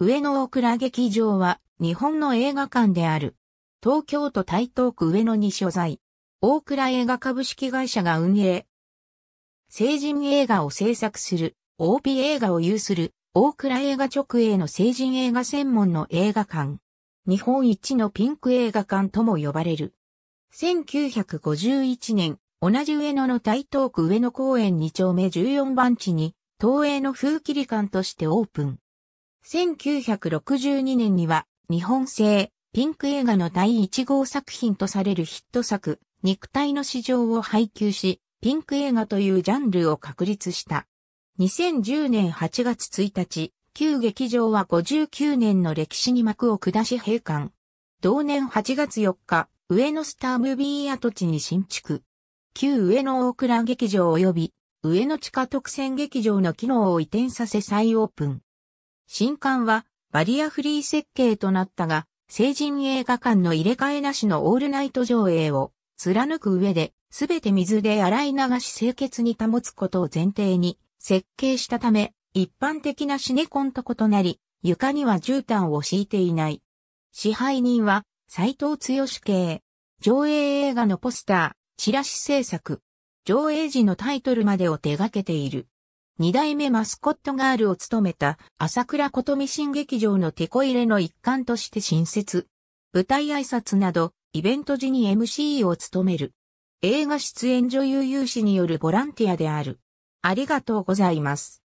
上野大倉劇場は日本の映画館である。東京都台東区上野に所在。大倉映画株式会社が運営。成人映画を制作する、OP 映画を有する、大倉映画直営の成人映画専門の映画館。日本一のピンク映画館とも呼ばれる。1951年、同じ上野の台東区上野公園2丁目14番地に、東映の風切り館としてオープン。1962年には日本製ピンク映画の第1号作品とされるヒット作肉体の市場を配給し、ピンク映画というジャンルを確立した。2010年8月1日、旧劇場は59年の歴史に幕を下し閉館。同年8月4日、上野スタームービー跡地に新築。旧上野大倉劇場及び、上野地下特選劇場の機能を移転させ再オープン。新館はバリアフリー設計となったが、成人映画館の入れ替えなしのオールナイト上映を貫く上で、すべて水で洗い流し清潔に保つことを前提に設計したため、一般的なシネコンと異なり、床には絨毯を敷いていない。支配人は斎藤剛系。上映映画のポスター、チラシ制作。上映時のタイトルまでを手掛けている。二代目マスコットガールを務めた朝倉琴美新劇場のテコ入れの一環として新設。舞台挨拶など、イベント時に MC を務める。映画出演女優有志によるボランティアである。ありがとうございます。